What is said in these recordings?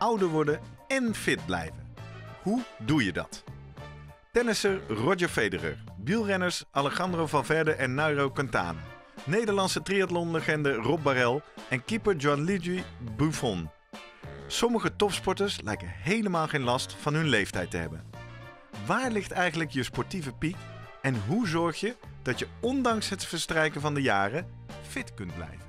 ouder worden en fit blijven. Hoe doe je dat? Tennisser Roger Federer, wielrenners Alejandro Valverde en Nairo Quintana, Nederlandse triathlonlegende Rob Barel en keeper Gianluigi Buffon. Sommige topsporters lijken helemaal geen last van hun leeftijd te hebben. Waar ligt eigenlijk je sportieve piek en hoe zorg je dat je ondanks het verstrijken van de jaren fit kunt blijven?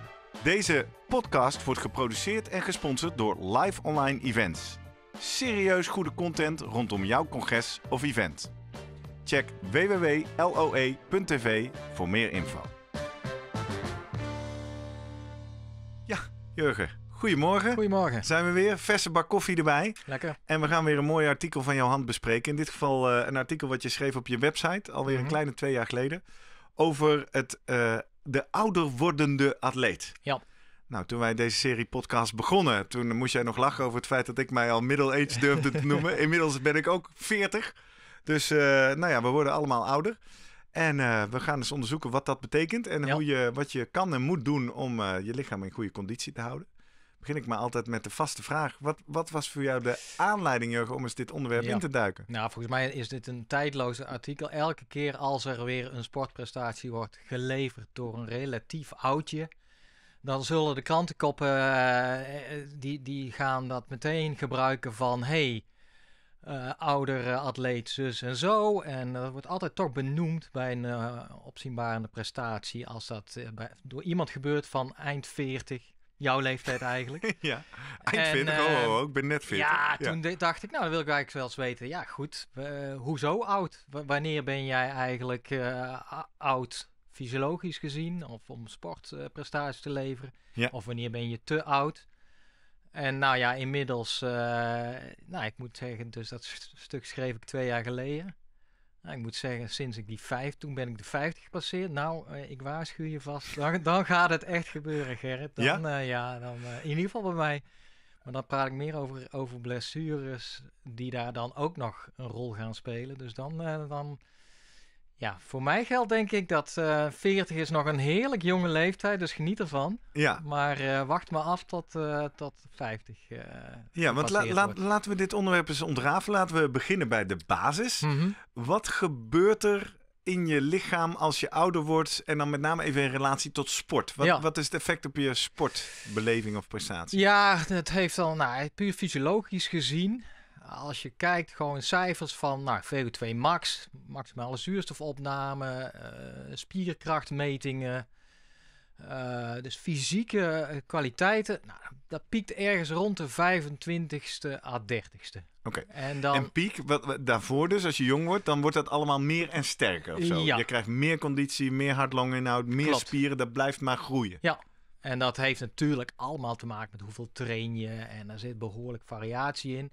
Deze podcast wordt geproduceerd en gesponsord door Live Online Events. Serieus goede content rondom jouw congres of event. Check www.loe.tv voor meer info. Ja, Jurgen, goedemorgen. Goedemorgen. Zijn we weer? Verse bak koffie erbij. Lekker. En we gaan weer een mooi artikel van jouw hand bespreken. In dit geval eh, een artikel wat je schreef op je website, alweer een mhm. kleine twee jaar geleden. Over het eh, de ouder wordende atleet. Ja. Nou, toen wij deze serie podcast begonnen, toen moest jij nog lachen over het feit dat ik mij al middle-age durfde te noemen. Inmiddels ben ik ook 40. Dus eh, nou ja, we worden allemaal ouder. En eh, we gaan eens onderzoeken wat dat betekent en hoe je, wat je kan en moet doen om eh, je lichaam in goede conditie te houden begin ik maar altijd met de vaste vraag. Wat, wat was voor jou de aanleiding, Jurgen, om eens dit onderwerp in te duiken? Nou, volgens mij is dit een tijdloos artikel. Elke keer als er weer een sportprestatie wordt geleverd door een relatief oudje, dan zullen de krantenkoppen, eh, eh, die, die gaan dat meteen gebruiken van... Hey, eh, oudere atleet zus en zo. En dat wordt altijd toch benoemd bij een uh, opzienbarende prestatie als dat door iemand gebeurt van eind 40 Jouw leeftijd eigenlijk. ja, ik vind en, ehm, ook oh, oh, ik ben net 40. Ja, toen dacht ik, nou, dan wil ik eigenlijk wel eens weten. Ja, goed, uh, hoezo oud? wanneer ben jij eigenlijk eh, oud fysiologisch gezien? Of om sportprestaties eh, te leveren? Ja. Of wanneer ben je te oud? En nou ja, inmiddels, nou, ik moet zeggen, dus dat stuk schreef ik twee jaar geleden ik moet zeggen, sinds ik die vijf, toen ben ik de vijftig gepasseerd. Nou, eh, ik waarschuw je vast, dan, dan, gaat het echt gebeuren, Gerrit. Dan, ja? Eh, ja dan, eh, in ieder geval bij mij. Maar dan praat ik meer over, over blessures die daar dan ook nog een rol gaan spelen. Dus dan, dan ja, voor mij geldt denk ik dat 40 eh, is nog een heerlijk jonge leeftijd, dus geniet ervan. Ja. Maar eh, wacht me af tot, eh, tot 50. ja, want laten we dit onderwerp eens ontrafelen. Laten we beginnen bij de basis. Mhm. Wat gebeurt er in je lichaam als je ouder wordt en dan met name even in relatie tot sport. Wat, wat is het effect op je sportbeleving of prestatie? Ja, het heeft al, nou, puur fysiologisch gezien als je kijkt, gewoon cijfers van nou, VO2 max, maximale zuurstofopname, eh, spierkrachtmetingen. Eh, dus fysieke eh, kwaliteiten, nou, dat piekt ergens rond de 25ste à 30ste. En, dan... en piek, wat, daarvoor dus, als je jong wordt, dan wordt dat allemaal meer en sterker of zo. Je krijgt meer conditie, meer hartlonginhoud, meer spieren, dat blijft maar groeien. Ja, en dat heeft natuurlijk allemaal te maken met hoeveel train je en daar zit behoorlijk variatie in.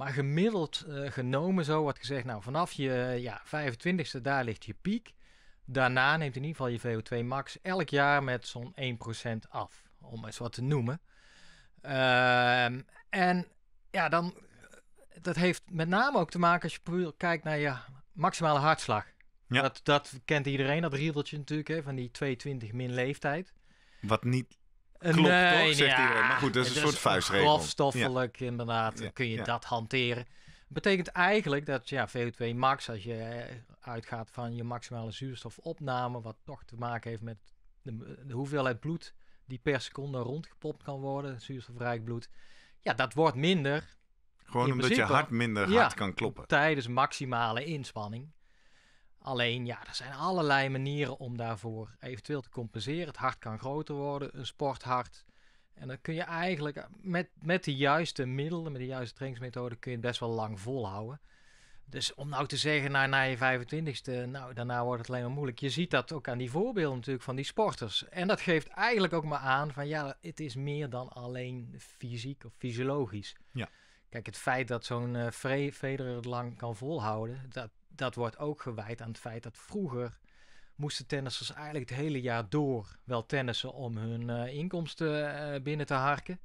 Maar gemiddeld eh, genomen, zo wordt gezegd, nou vanaf je ja, 25ste, daar ligt je piek. Daarna neemt in ieder geval je VO2 max elk jaar met zo'n 1% af, om eens wat te noemen. Ehm, en ja, dan, dat heeft met name ook te maken als je kijkt naar je maximale hartslag. Ja. Dat, dat kent iedereen, dat riedeltje natuurlijk, hè, van die 22 min leeftijd. Wat niet Klopt, nee, toch? Maar goed, dat is een dus soort vuistregel. Grofstoffelijk, inderdaad. kun je dat hanteren. Betekent eigenlijk dat ja, VO2 max, als je eh, uitgaat van je maximale zuurstofopname, wat toch te maken heeft met de, hoeveelheid bloed die per seconde rondgepopt kan worden, zuurstofrijk bloed. Ja, dat wordt minder. Gewoon omdat je hart minder hard kan kloppen. Tijdens maximale inspanning. Alleen ja, er zijn allerlei manieren om daarvoor eventueel te compenseren. Het hart kan groter worden, een sporthart. En dan kun je eigenlijk eh, met, met de juiste middelen, met de juiste trainingsmethode, kun je het best wel lang volhouden. Dus om nou te zeggen, nou, na je 25ste, nou, daarna wordt het alleen maar moeilijk. Je ziet dat ook aan die voorbeelden natuurlijk van die sporters. En dat geeft eigenlijk ook maar aan van, ja, het is meer dan alleen fysiek of fysiologisch. Ja. Kijk, het feit dat zo'n uh, eh, Federer het lang kan volhouden, dat, dat wordt ook gewijd aan het feit dat vroeger moesten tennissers eigenlijk het hele jaar door wel tennissen om hun eh, inkomsten eh, binnen te harken.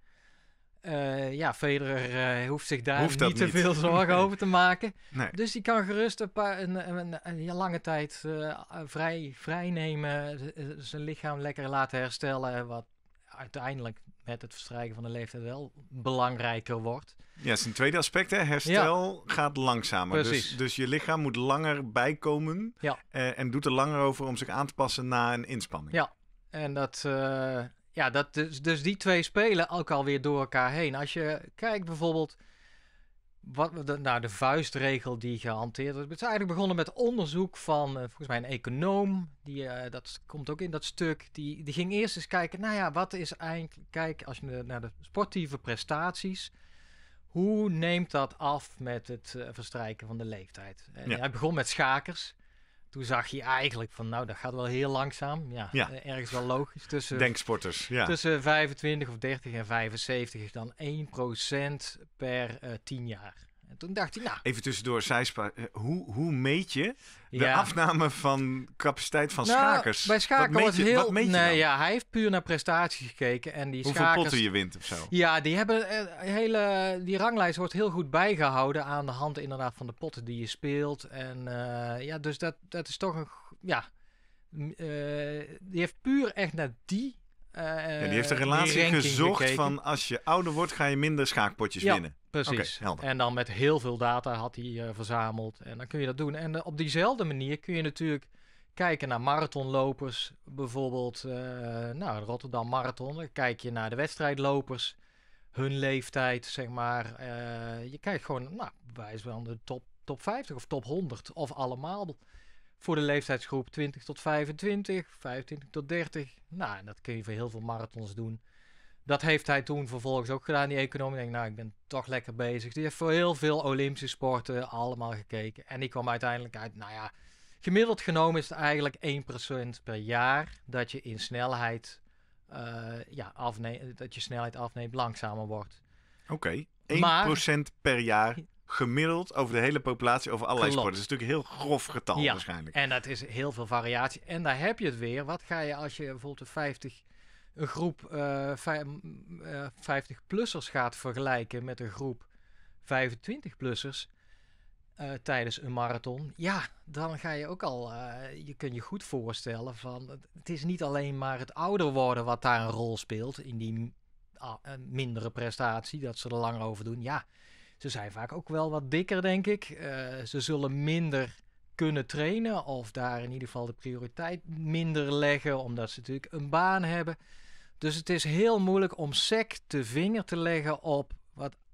Uh, ja, Federer hoeft zich daar niet te veel zorgen over te maken. Dus die kan gerust een, paar, een, een, een lange tijd vrij, vrij nemen, zijn lichaam lekker laten herstellen. Wat uiteindelijk met het verstrijken van de leeftijd wel belangrijker wordt. Ja, dat is een tweede aspect. Hè? Herstel gaat langzamer. Dus, dus, je lichaam moet langer bijkomen ja. Eh, en doet er langer over om zich aan te passen na een inspanning. Ja, en dat, eh, ja, dat dus, dus die twee spelen ook alweer door elkaar heen. Als je kijkt bijvoorbeeld wat, de, nou, de vuistregel die gehanteerd wordt. Het is eigenlijk begonnen met onderzoek van, eh, volgens mij, een econoom. Die, eh, dat komt ook in dat stuk. Die, die ging eerst eens kijken, nou ja, wat is eigenlijk... Kijk, als je naar de sportieve prestaties... Hoe neemt dat af met het eh, verstrijken van de leeftijd? ja. Hij begon met schakers toen zag je eigenlijk van, nou, dat gaat wel heel langzaam. Ja, eh, ergens wel logisch. Tussen, Denksporters, ja. Tussen 25 of 30 en 75 is dan 1% per uh, eh, 10 jaar. En toen dacht ik, nou... Even tussendoor, zijspa, eh, hoe, hoe meet je de afname van capaciteit van nou, schakers? Bij schakers wat heel... Wat meet je nee, ja, hij heeft puur naar prestatie gekeken. En die Hoeveel potten je wint of zo? Ja, die, hebben eh, hele, die ranglijst wordt heel goed bijgehouden aan de hand inderdaad van de potten die je speelt. En eh, ja, dus dat, dat is toch een... Ja, die heeft puur echt naar die uh, die heeft een relatie gezocht van als je ouder wordt ga je minder schaakpotjes ja, winnen. Precies. en dan met heel veel data had hij eh, verzameld. En dan kun je dat doen. En op diezelfde manier kun je natuurlijk kijken naar marathonlopers. Bijvoorbeeld nou, de Rotterdam Marathon. Dan kijk je naar de wedstrijdlopers. Hun leeftijd, zeg maar. je kijkt gewoon, nou, wij wel de top, top 50 of top 100 of allemaal voor de leeftijdsgroep 20 tot 25, 25 tot 30. Nou, en dat kun je voor heel veel marathons doen. Dat heeft hij toen vervolgens ook gedaan, die econoom. Ik denk, nou, ik ben toch lekker bezig. Die heeft voor heel veel Olympische sporten allemaal gekeken. En die kwam uiteindelijk uit, nou ja, gemiddeld genomen is het eigenlijk 1% per jaar dat je in snelheid, eh, ja, afneemt, dat je snelheid afneemt, langzamer wordt. Oké, 1% per jaar gemiddeld over de hele populatie, over allerlei sporten. Dat is natuurlijk een heel grof getal ja, waarschijnlijk. En dat is heel veel variatie. En daar heb je het weer. Wat ga je als je bijvoorbeeld 50 een groep uh, eh, 50-plussers eh, gaat vergelijken met een groep 25-plussers eh, tijdens een marathon, ja, dan ga je ook al, je kunt je goed voorstellen van, het is niet alleen maar het ouder worden wat daar een rol speelt in die ah, mindere prestatie, dat ze er lang over doen. Ja, ze zijn vaak ook wel wat dikker, denk ik. Eh, ze zullen minder kunnen trainen of daar in ieder geval de prioriteit minder leggen, omdat ze natuurlijk een baan hebben. Dus het is heel moeilijk om sec de vinger te leggen op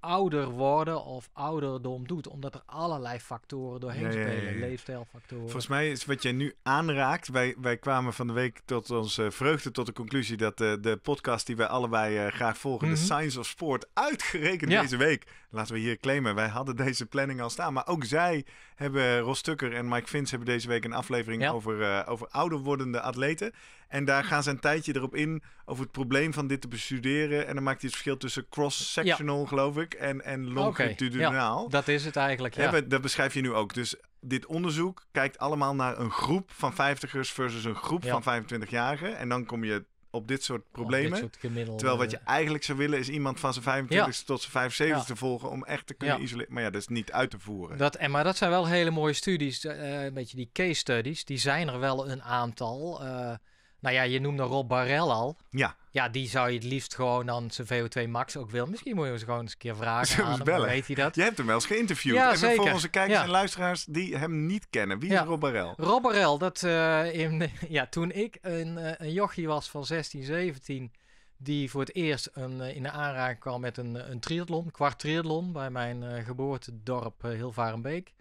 ouder worden of ouderdom doet. Omdat er allerlei factoren doorheen spelen. leefstijlfactoren. Volgens mij is wat jij nu aanraakt. Wij, wij kwamen van de week tot onze eh, vreugde tot de conclusie dat eh, de podcast die wij allebei eh, graag volgen, de mhm. Science of Sport, uitgerekend deze week. Laten we hier claimen. Wij hadden deze planning al staan. Maar ook zij hebben, Ros Tucker en Mike Vins hebben deze week een aflevering over, uh, over ouder wordende atleten. En daar gaan ze een tijdje erop in over het probleem van dit te bestuderen. En dan maakt hij het verschil tussen cross-sectional, geloof ik, en, en longitudinaal. Okay. dat is het eigenlijk, ja. ja. Dat beschrijf je nu ook. Dus dit onderzoek kijkt allemaal naar een groep van 50ers versus een groep van 25-jarigen. En dan kom je op dit soort problemen. Dit soort Terwijl wat je eigenlijk zou willen is iemand van zijn 25 tot zijn 75 te volgen om echt te kunnen isoleren. Maar ja, dat is niet uit te voeren. Dat, en, maar dat zijn wel hele mooie studies. Eh, een beetje die case studies, die zijn er wel een aantal. Eh, nou ja, je noemde Rob Barrel al. Ja. Ja, die zou je het liefst gewoon dan zijn VO2 max ook willen. Misschien moet je hem gewoon eens een keer vragen. Aan hem, bellen. Weet hij dat? Je hebt hem wel eens geïnterviewd. Ja, en zeker. voor onze kijkers en luisteraars die hem niet kennen. Wie is Rob Barrel? Rob Barrel, dat eh, in, ja, toen ik een, eh, een jochie was van 16, 17 die voor het eerst een, eh, in de aanraking kwam met een, een triathlon, kwart triathlon bij mijn uh, geboortedorp Hilvarenbeek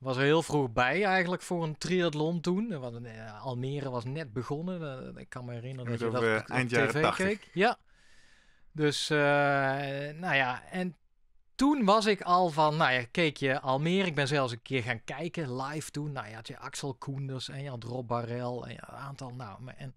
was er heel vroeg bij eigenlijk voor een triathlon toen. Want eh, Almere was net begonnen. Eh, ik kan me herinneren dat je dat eh, op, eind jaren tv 80. keek. Ja. Dus, nou ja, en toen was ik al van, nou ja, keek je Almere. Ik ben zelfs een keer gaan kijken, live toen. Nou ja, had je Axel Koenders en je had Rob Barrel en je een aantal Nou, En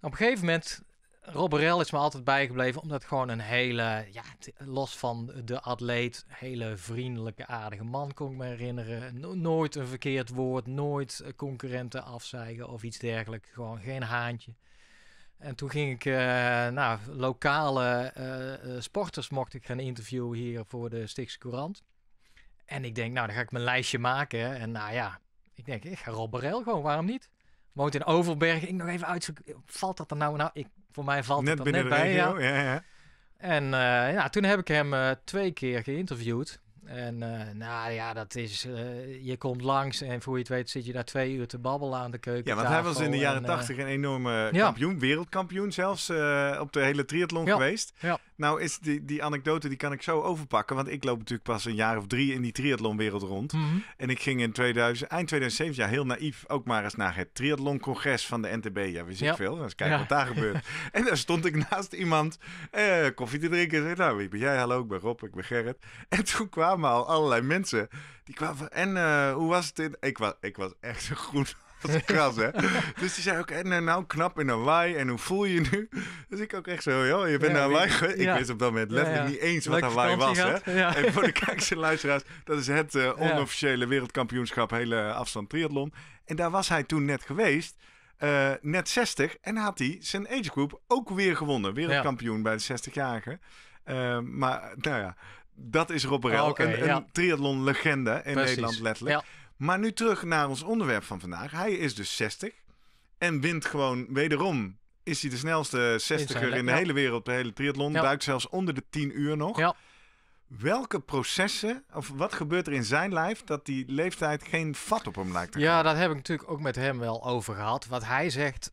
op een gegeven moment Roberel is me altijd bijgebleven omdat gewoon een hele, ja, los van de atleet, hele vriendelijke, aardige man kon ik me herinneren. nooit een verkeerd woord, nooit eh, concurrenten afzeigen of iets dergelijks. Gewoon geen haantje. En toen ging ik, uh, nou, lokale eh, sporters mocht ik gaan interviewen hier voor de Stichtse Courant. En ik denk, nou, dan ga ik mijn lijstje maken. En nou ja, ik denk, ik ga Rob gewoon, waarom niet? Woont in Overberg. Ik nog even uitzoeken, valt dat er nou? Nou, ik voor mij valt net het net bij. Regio, ja. ja. En eh, ja, toen heb ik hem eh, twee keer geïnterviewd. En eh, nou ja, dat is, eh, je komt langs en voor je het weet zit je daar twee uur te babbelen aan de keuken. Ja, want hij was in de jaren tachtig eh, een enorme kampioen, wereldkampioen zelfs, op de hele triathlon geweest. Ja. Nou is die, die anekdote, die kan ik zo overpakken, want ik loop natuurlijk pas een jaar of drie in die triathlonwereld rond. Mhm. En ik ging in 2000, eind 2007, ja heel naïef, ook maar eens naar het triathloncongres van de NTB. Ja, we zien veel, eens kijken wat daar gebeurt. en daar stond ik naast iemand koffie te drinken. Zei, nou, wie ben jij? Hallo, ik ben Rob, ik ben Gerrit. En toen kwam allemaal allerlei mensen. Die kwamen en eh, hoe was het in... Ik was, ik was echt zo goed als kras, hè. dus die zei ook, en eh, nou knap in Hawaii, en hoe voel je je nu? Dus ik ook echt zo, joh, je bent naar Hawaii Ik wist op dat moment letterlijk niet eens wat Leuk Hawaii was, hè. En voor de kijkers en luisteraars, dat is het uh, onofficiële wereldkampioenschap hele afstand triathlon. En daar was hij toen net geweest. net 60 en had hij zijn age group ook weer gewonnen. Wereldkampioen bij de 60-jarigen. maar nou ja, dat is Rob ook een, een triathlon-legende in Nederland letterlijk. Maar nu terug naar ons onderwerp van vandaag. Hij is dus 60 en wint gewoon wederom. Is hij de snelste 60er in de hele wereld De hele triathlon. Duikt zelfs onder de 10 uur nog. Welke processen, of wat gebeurt er in zijn lijf dat die leeftijd geen vat op hem lijkt te Ja, dat heb ik natuurlijk ook met hem wel over gehad. Wat hij zegt,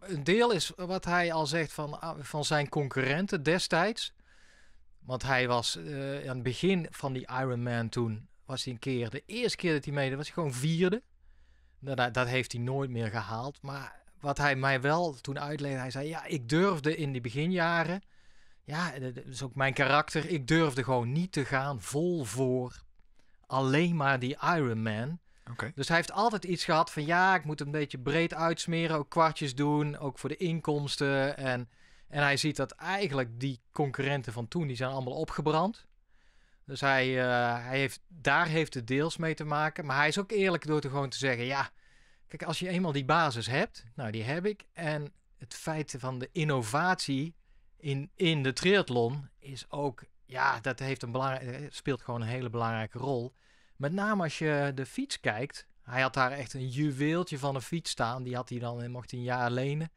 een deel is wat hij al zegt van, ah, van zijn concurrenten destijds. Want hij was eh, aan het begin van die Ironman toen, was hij een keer, de eerste keer dat hij meedeed, was hij gewoon vierde. Nou, dat, dat heeft hij nooit meer gehaald. Maar wat hij mij wel toen uitlegde, hij zei, ja, ik durfde in die beginjaren, ja, eh, dat is ook mijn karakter, ik durfde gewoon niet te gaan vol voor alleen maar die Ironman. Okay. Dus hij heeft altijd iets gehad van ja, ik moet een beetje breed uitsmeren, ook kwartjes doen, ook voor de inkomsten. En en hij ziet dat eigenlijk die concurrenten van toen, die zijn allemaal opgebrand. Dus hij, eh, hij heeft, daar heeft het deels mee te maken. Maar hij is ook eerlijk door te gewoon te zeggen, ja, kijk, als je eenmaal die basis hebt, nou die heb ik. En het feit van de innovatie in, in de triathlon is ook, ja, dat heeft een belangrijk, eh, speelt gewoon een hele belangrijke rol. Met name als je de fiets kijkt. Hij had daar echt een juweeltje van een fiets staan. Die had hij dan, eh, mocht een jaar lenen.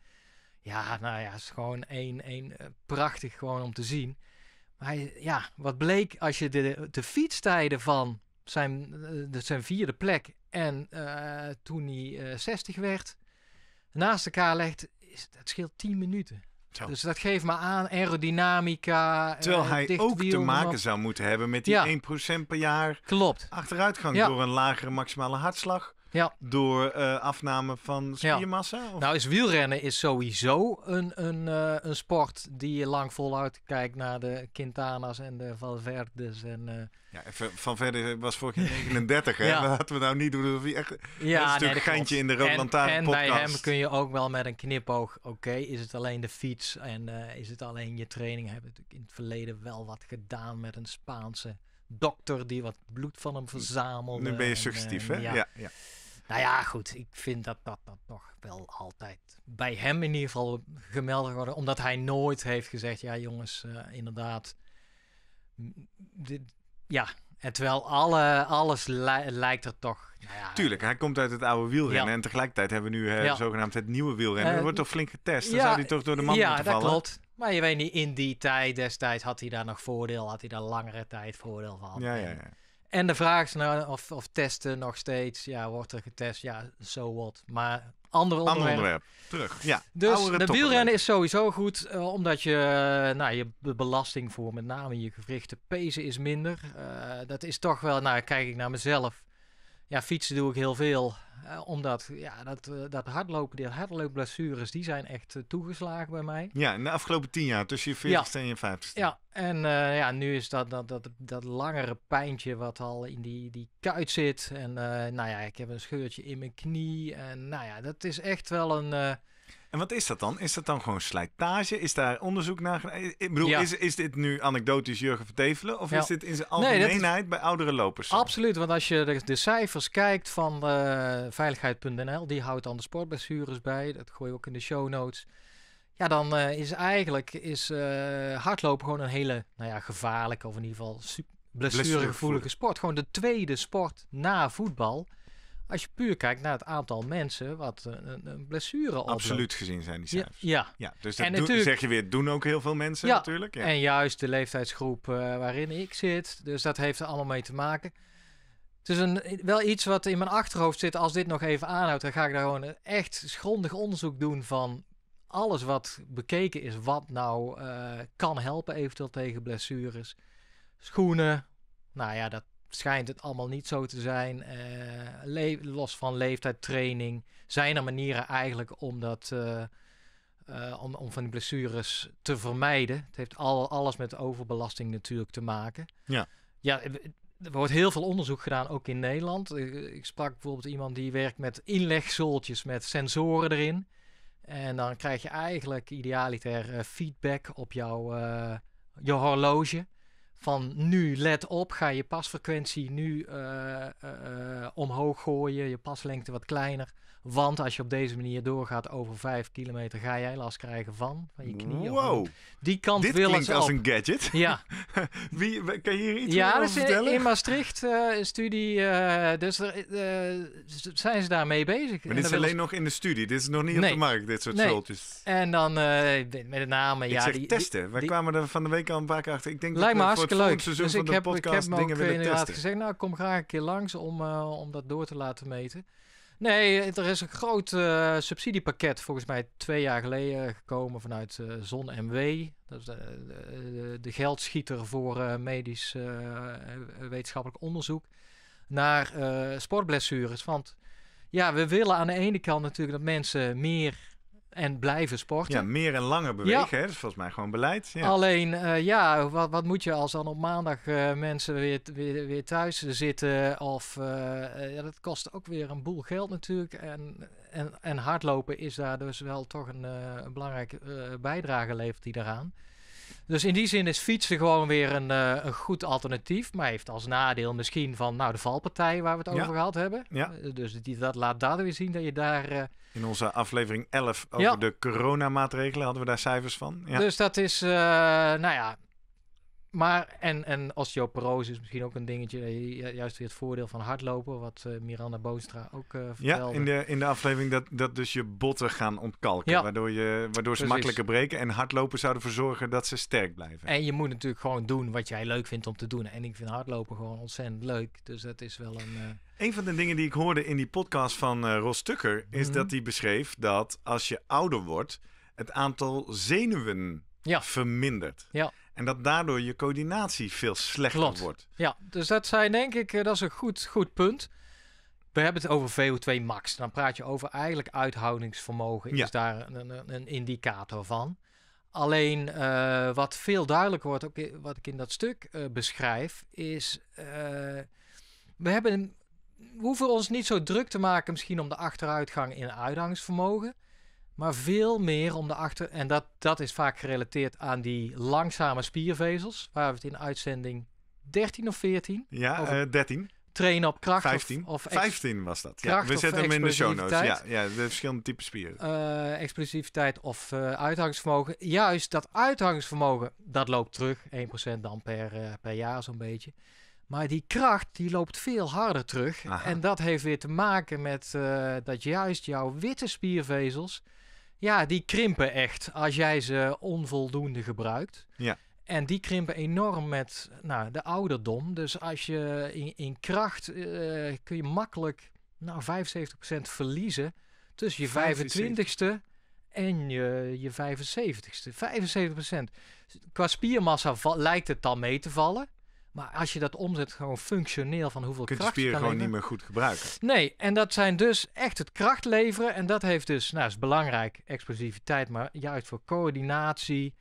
Ja, nou ja, is gewoon één, één, eh, prachtig gewoon om te zien. Maar ja, wat bleek als je de, de fietstijden van zijn, eh, de, zijn vierde plek en eh, toen hij 60 werd, naast elkaar legt, het scheelt 10 minuten. Dus dat geeft me aan aerodynamica. Terwijl hij ook te maken zou moeten hebben met die 1% per jaar. Klopt. Achteruitgang door een lagere maximale hartslag. Ja. Door eh, afname van spiermassa? Ja. Nou, is wielrennen is sowieso een, een, eh, een sport die je lang voluit kijkt naar de Quintana's en de Valverdes. En, uh... ja, van Verde was vorig jaar 39, hè? ja. Dat hadden we nou niet doen. Of echt ja, een stuk nee, geintje in de Rood Lantaarn En, en bij hem kun je ook wel met een knipoog, oké, is het alleen de fiets en is het alleen je training? Hebben natuurlijk in het verleden wel wat gedaan met een Spaanse dokter die wat bloed van hem verzamelde. Nu ben je suggestief, hè? ja. ja. Nou ja, goed. Ik vind dat dat, dat toch wel altijd bij hem in ieder geval gemeld worden. Omdat hij nooit heeft gezegd: ja, jongens, eh, inderdaad. Dit, ja, en terwijl alle, alles lijkt er toch. Nou ja, Tuurlijk, hij komt uit het oude wielrennen. En tegelijkertijd hebben we nu uh, zogenaamd het nieuwe wielrennen. Eh, er wordt toch flink getest? Dan zou hij toch door de man moeten vallen? Ja, dat klopt. Maar je weet niet, in die tijd destijds had hij daar nog voordeel. Had hij daar langere tijd voordeel van. Ja, ja, ja. En de vraag is nou of, of testen nog steeds. Ja, wordt er getest? Ja, zo wat. Maar ander onderwerp. Ander onderwerp. Terug. Ja. Dus de wielrennen is sowieso goed, eh, omdat je, eh, nou, je belasting voor met name je gewrichte pezen is minder. Uh, dat is toch wel, nou kijk ik naar mezelf ja, fietsen doe ik heel veel. Eh, omdat ja, dat, uh, dat hardlopen, die hardloopblessures, die zijn echt eh, toegeslagen bij mij. Ja, in de afgelopen tien jaar, tussen je 40 en je 50 Ja, en ja, nu is dat, dat, dat, dat langere pijntje wat al in die, die kuit zit. En nou ja, ik heb een scheurtje in mijn knie. En nou ja, dat is echt wel een en wat is dat dan? Is dat dan gewoon slijtage? Is daar onderzoek naar Ik bedoel, is, is dit nu anekdotisch Jurgen Vertevelen? Of is dit in zijn algemeenheid bij oudere lopers? Absoluut, want als je de, cijfers kijkt van uh, eh, veiligheid.nl, die houdt dan de sportblessures bij. Dat gooi je ook in de show notes. Ja, dan eh, is eigenlijk is, eh, hardlopen gewoon een hele nou ja, gevaarlijke, of in ieder geval blessuregevoelige sport. Gewoon de tweede sport na voetbal. Als je puur kijkt naar het aantal mensen wat eh, een, een blessure oploopt. Absoluut gezien zijn die cijfers. Ja. ja. dus dat en zeg je weer, doen ook heel veel mensen natuurlijk. Ja. En juist de leeftijdsgroep eh, waarin ik zit. Dus dat heeft er allemaal mee te maken. Het is een, wel iets wat in mijn achterhoofd zit. Als dit nog even aanhoudt, dan ga ik daar gewoon echt grondig onderzoek doen van alles wat bekeken is. Wat nou eh, kan helpen eventueel tegen blessures. Schoenen. Nou ja, dat, schijnt het allemaal niet zo te zijn. Eh, los van leeftijd, training, zijn er manieren eigenlijk om dat. Eh, eh, om, om van die blessures te vermijden. Het heeft al, alles met overbelasting natuurlijk te maken. Ja. Ja, er wordt heel veel onderzoek gedaan, ook in Nederland. Ik sprak bijvoorbeeld iemand die werkt met inlegzooltjes met sensoren erin. En dan krijg je eigenlijk idealiter feedback op jouw, jouw horloge van nu let op, ga je pasfrequentie nu eh, eh, eh, omhoog gooien, je paslengte wat kleiner. Want als je op deze manier doorgaat over vijf kilometer, ga jij last krijgen van, van je knieën. Wow. Die kant Dit willen als een gadget. Ja. Wie, kan je hier iets ja, over dus In, Maastricht uh, een studie, dus zijn ze daarmee bezig. Maar dit is alleen nog in de studie, dit is nog niet op de markt, dit soort nee. En dan met name Ik ja. die, testen, wij kwamen er van de week al een paar keer achter. Ik denk Lijkt dat leuk. Dus ik heb, ik heb me ook eh, inderdaad gezegd, nou kom graag een keer langs om, eh, om dat door te laten meten. Nee, eh, er is een groot subsidiepakket volgens mij twee jaar geleden gekomen vanuit uh, Zon MW. Dat is de, de, de geldschieter voor medisch wetenschappelijk onderzoek. Naar sportblessures. Want ja, we willen aan de ene kant natuurlijk dat mensen meer en blijven sporten. Ja, meer en langer bewegen, ja. dat is volgens mij gewoon beleid. Ja. Alleen, eh, ja, wat, wat, moet je als dan op maandag eh, mensen weer, weer, weer thuis zitten? Of, eh, ja, dat kost ook weer een boel geld natuurlijk. En, en, en hardlopen is daar dus wel toch een, belangrijke bijdrage levert die daaraan. Dus in die zin is fietsen gewoon weer een, eh, een goed alternatief. Maar heeft als nadeel misschien van nou, de valpartij waar we het over gehad hebben. Ja. Eh, dus die, dat laat daar weer zien dat je daar. Eh, in onze aflevering 11 over de coronamaatregelen hadden we daar cijfers van. Dus dat is, nou ja, maar, en, en osteoporose is misschien ook een dingetje. Eh, juist weer het voordeel van hardlopen, wat eh, Miranda Boonstra ook eh, vertelde. Ja, in de, in de aflevering dat, dat dus je botten gaan ontkalken. Ja. Waardoor, je, waardoor ze makkelijker breken. En hardlopen zou ervoor zorgen dat ze sterk blijven. En je moet natuurlijk gewoon doen wat jij leuk vindt om te doen. En ik vind hardlopen gewoon ontzettend leuk. Dus dat is wel een... Uh... Een van de dingen die ik hoorde in die podcast van Ros Stukker... is mhm. dat hij beschreef dat als je ouder wordt... het aantal zenuwen ja. vermindert. Ja. En dat daardoor je coördinatie veel slechter wordt. Ja, dus dat zijn denk ik, eh, dat is een goed, goed punt. We hebben het over VO2 max. Dan praat je over eigenlijk uithoudingsvermogen. Is daar een, een, een, indicator van. Alleen eh, wat veel duidelijker wordt, ook wat ik in dat stuk eh, beschrijf, is we, hebben, we hoeven ons niet zo druk te maken misschien om de achteruitgang in uithoudingsvermogen maar veel meer om de achter. En dat, dat is vaak gerelateerd aan die langzame spiervezels, waar we het in uitzending 13 of 14. Ja, 13. Eh, trainen op kracht. 15, of, 15 was dat. we zetten hem in de show notes. Ja, ja, de verschillende typen spieren. Uh, explosiviteit of uh, Juist dat uithangingsvermogen, dat loopt terug. 1% dan per, per jaar zo'n beetje. Maar die kracht die loopt veel harder terug. En dat heeft weer te maken met dat juist jouw witte spiervezels ja, die krimpen echt als jij ze onvoldoende gebruikt. Ja. En die krimpen enorm met nou, de ouderdom. Dus als je in, in kracht eh, kun je makkelijk nou, 75% verliezen tussen je 25ste en je, je 75ste. 75%. Qua spiermassa lijkt het dan mee te vallen. Maar als je dat omzet gewoon functioneel van hoeveel kracht... Kun je spieren gewoon niet meer goed gebruiken. Nee, en dat zijn dus echt het kracht leveren. En dat heeft dus, nou is belangrijk, explosiviteit, maar juist voor coördinatie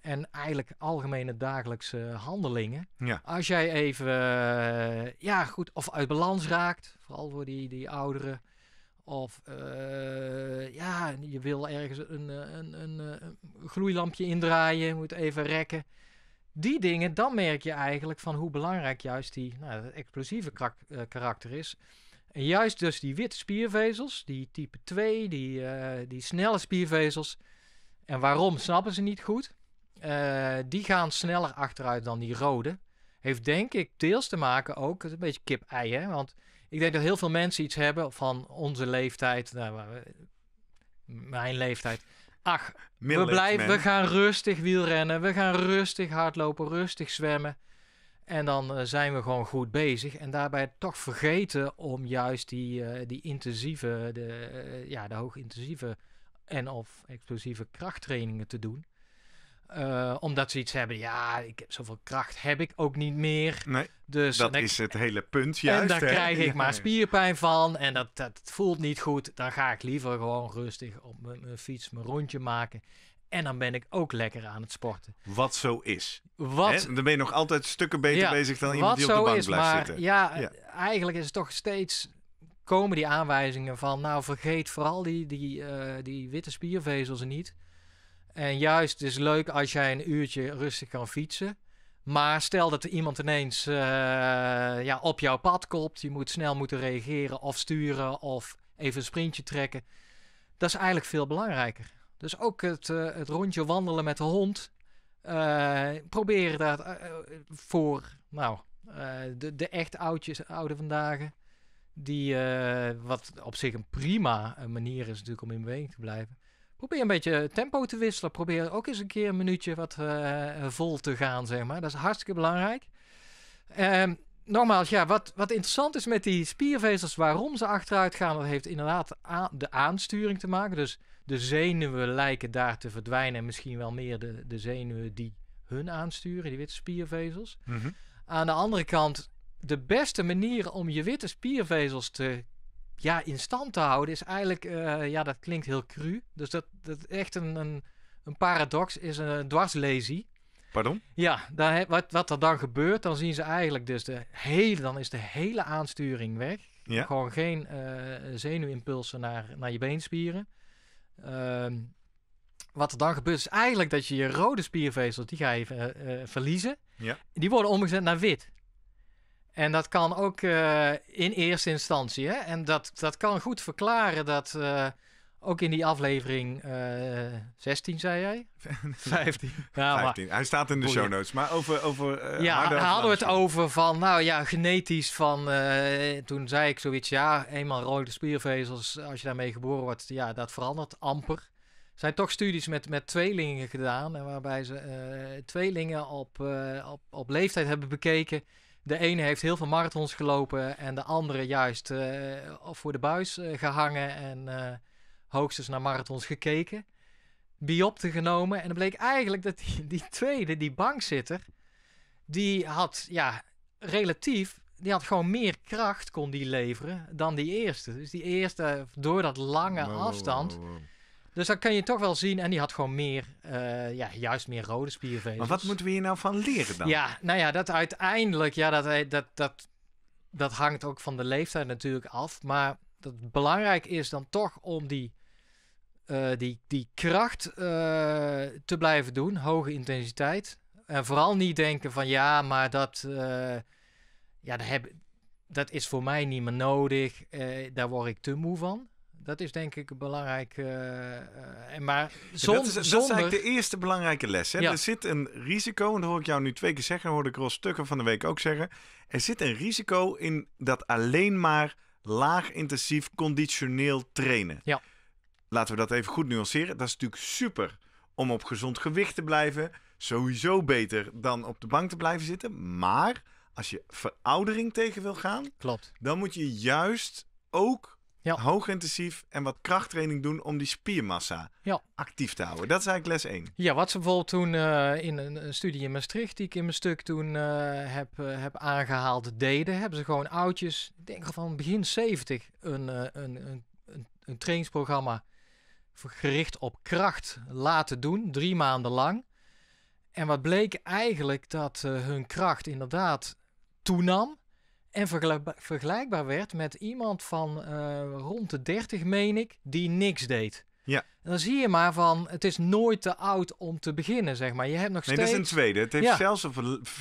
en eigenlijk algemene dagelijkse handelingen. Als jij even, eh, ja goed, of uit balans raakt, vooral voor die, die ouderen. Of eh, ja, je wil ergens een, eh, een, een, een gloeilampje indraaien, moet even rekken die dingen, dan merk je eigenlijk van hoe belangrijk juist die nou, dat explosieve krak, eh, karakter is. En juist dus die witte spiervezels, die type 2, die, eh, die snelle spiervezels. En waarom snappen ze niet goed? Eh, die gaan sneller achteruit dan die rode. Heeft denk ik deels te maken ook, een beetje kip-ei hè. Want ik denk dat heel veel mensen iets hebben van onze leeftijd, nou, mijn leeftijd Ach, we, blijven, we gaan rustig wielrennen, we gaan rustig hardlopen, rustig zwemmen. En dan eh, zijn we gewoon goed bezig. En daarbij toch vergeten om juist die, eh, die intensieve, de, eh, ja, de hoogintensieve en of explosieve krachttrainingen te doen. Eh, omdat ze iets hebben, ja, ik heb zoveel kracht heb ik ook niet meer. Nee, dus dat is het hele punt juist. En daar krijg ik maar spierpijn van en dat, dat voelt niet goed. Dan ga ik liever gewoon rustig op mijn fiets mijn rondje maken. En dan ben ik ook lekker aan het sporten. Wat zo is. Wat, Dan ben je nog altijd stukken beter bezig dan iemand die op de bank blijft zitten. Ja, ja, eh, eigenlijk is het toch steeds komen die aanwijzingen van... nou, vergeet vooral die, die, eh, die witte spiervezels niet. En juist, het is leuk als jij een uurtje rustig kan fietsen. Maar stel dat er iemand ineens eh, ja, op jouw pad komt. Je moet snel moeten reageren of sturen of even een sprintje trekken. Dat is eigenlijk veel belangrijker. Dus ook het, eh, het rondje wandelen met de hond. Eh, proberen daar voor nou, de, de echt oudjes, oude vandaag. Die, wat op zich een prima manier is natuurlijk om in beweging te blijven. Probeer een beetje tempo te wisselen. Probeer ook eens een keer een minuutje wat eh, vol te gaan, zeg maar. Dat is hartstikke belangrijk. Um, nogmaals, ja, wat, wat interessant is met die spiervezels, waarom ze achteruit gaan, dat heeft inderdaad de aansturing te maken. Dus de zenuwen lijken daar te verdwijnen. En misschien wel meer de, de zenuwen die hun aansturen, die witte spiervezels. Mhm. Aan de andere kant, de beste manier om je witte spiervezels te ja, in stand te houden is eigenlijk, eh, ja, dat klinkt heel cru. Dus dat, dat echt een, een, een paradox is een, dwarslezie. Pardon? Ja, wat, wat er dan gebeurt, dan zien ze eigenlijk dus de hele, dan is de hele aansturing weg. Ja. Gewoon geen uh, zenuwimpulsen naar, naar je beenspieren. Ehm, wat er dan gebeurt is eigenlijk dat je je rode spiervezels, die ga je eh, verliezen. Ja. Die worden omgezet naar wit. En dat kan ook eh, in eerste instantie. Hè? En dat, dat kan goed verklaren dat eh, ook in die aflevering 16, eh, zei jij? 15. Ja, 15. Hij staat in de show notes. Maar over. over ja, harde hadden we het over van. Nou ja, genetisch van. toen zei ik zoiets. Ja, eenmaal rode spiervezels. Als je daarmee geboren wordt. Ja, dat verandert amper. Er zijn toch studies met, met tweelingen gedaan. Waarbij ze tweelingen op, op, op leeftijd hebben bekeken de ene heeft heel veel marathons gelopen en de andere juist eh, voor de buis eh, gehangen en uh, hoogstens naar marathons gekeken. Biopte genomen en dan bleek eigenlijk dat die, tweede, die bankzitter, die had ja, relatief, die had gewoon meer kracht kon die leveren dan die eerste. Dus die eerste door dat lange afstand... Dus dat kan je toch wel zien. En die had gewoon meer, eh, ja, juist meer rode spiervezels. Maar wat dus- moeten we hier nou van leren dan? Ja, nou ja, dat uiteindelijk, ja, dat, eh, dat, dat, dat hangt ook van de leeftijd natuurlijk af. Maar dat belangrijk is dan toch om die, eh, die, die kracht te blijven doen, hoge intensiteit. En vooral niet denken van ja, maar dat, ja, dat, heb, dat is voor mij niet meer nodig. daar word ik te moe van. Dat is denk ik een belangrijk. Eh, eh, en maar zon, dat, is, zonder... dat is de eerste belangrijke les. Hè? Er zit een risico, en dat hoor ik jou nu twee keer zeggen, hoorde ik al stukken van de week ook zeggen. Er zit een risico in dat alleen maar laag intensief conditioneel trainen. Ja. Laten we dat even goed nuanceren. Dat is natuurlijk super om op gezond gewicht te blijven. Sowieso beter dan op de bank te blijven zitten. Maar als je veroudering tegen wil gaan, Klopt. dan moet je juist ook ja. Hoog intensief en wat krachttraining doen om die spiermassa ja. actief te houden. Dat is eigenlijk les 1. Ja, wat ze bijvoorbeeld toen eh, in een studie in Maastricht, die ik in mijn stuk toen eh, heb, eh, heb aangehaald, deden. Hebben ze gewoon oudjes, ik denk van begin 70, een, een, een, een trainingsprogramma gericht op kracht laten doen, drie maanden lang. En wat bleek eigenlijk dat hun kracht inderdaad toenam. En vergelijkbaar werd met iemand van eh, rond de 30, meen ik, die niks deed. Ja. En dan zie je maar van, het is nooit te oud om te beginnen, zeg maar. Je hebt nog steeds... Nee, dat is een tweede. Het heeft zelfs